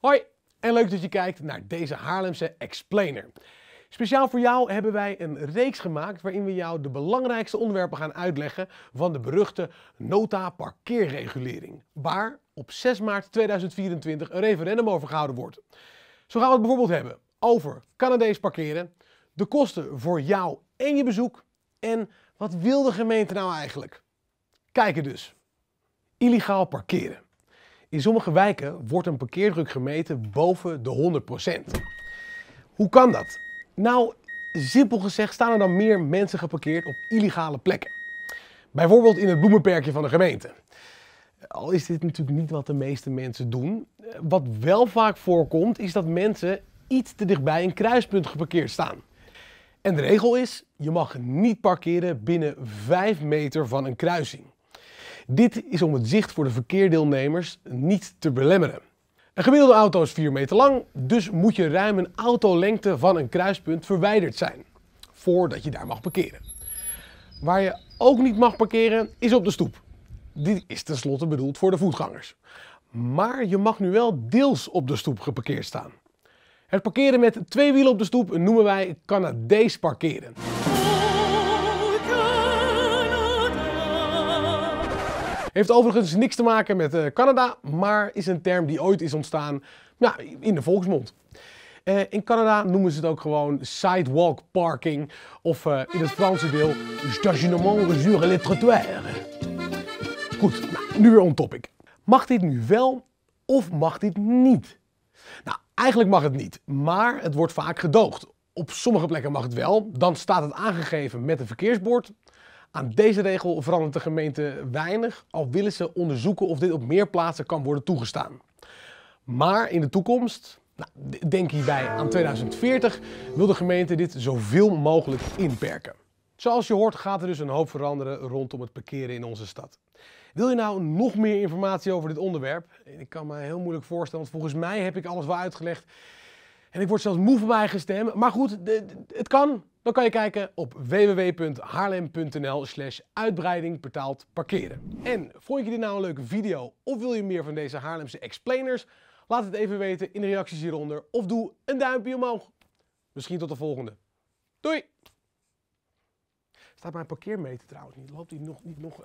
Hoi en leuk dat je kijkt naar deze Haarlemse Explainer. Speciaal voor jou hebben wij een reeks gemaakt waarin we jou de belangrijkste onderwerpen gaan uitleggen van de beruchte nota parkeerregulering, waar op 6 maart 2024 een referendum over gehouden wordt. Zo gaan we het bijvoorbeeld hebben over Canadees parkeren, de kosten voor jou en je bezoek en wat wil de gemeente nou eigenlijk? Kijken dus. Illegaal parkeren. In sommige wijken wordt een parkeerdruk gemeten boven de 100%. Hoe kan dat? Nou, simpel gezegd staan er dan meer mensen geparkeerd op illegale plekken. Bijvoorbeeld in het bloemenperkje van de gemeente. Al is dit natuurlijk niet wat de meeste mensen doen. Eh, wat wel vaak voorkomt is dat mensen iets te dichtbij een kruispunt geparkeerd staan. En de regel is, je mag niet parkeren binnen 5 meter van een kruising. Dit is om het zicht voor de verkeerdeelnemers niet te belemmeren. Een gemiddelde auto is 4 meter lang, dus moet je ruim een autolengte van een kruispunt verwijderd zijn, voordat je daar mag parkeren. Waar je ook niet mag parkeren is op de stoep. Dit is tenslotte bedoeld voor de voetgangers. Maar je mag nu wel deels op de stoep geparkeerd staan. Het parkeren met twee wielen op de stoep noemen wij Canadees parkeren. Heeft overigens niks te maken met eh, Canada, maar is een term die ooit is ontstaan ja, in de volksmond. Eh, in Canada noemen ze het ook gewoon sidewalk parking of eh, in het Franse deel stationnement sur les trottoirs. Goed, nou, nu weer on topic. Mag dit nu wel of mag dit niet? Nou, eigenlijk mag het niet, maar het wordt vaak gedoogd. Op sommige plekken mag het wel, dan staat het aangegeven met een verkeersbord. Aan deze regel verandert de gemeente weinig, al willen ze onderzoeken of dit op meer plaatsen kan worden toegestaan. Maar in de toekomst, nou, denk hierbij aan 2040, wil de gemeente dit zoveel mogelijk inperken. Zoals je hoort gaat er dus een hoop veranderen rondom het parkeren in onze stad. Wil je nou nog meer informatie over dit onderwerp? Ik kan me heel moeilijk voorstellen, want volgens mij heb ik alles wel uitgelegd. En ik word zelfs moe van mijn stem. Maar goed, het kan. Dan kan je kijken op www.haarlem.nl slash uitbreiding betaald parkeren. En vond je dit nou een leuke video of wil je meer van deze Haarlemse explainers? Laat het even weten in de reacties hieronder of doe een duimpje omhoog. Misschien tot de volgende. Doei! Staat mijn parkeermeter trouwens niet? Loopt die nog niet nog?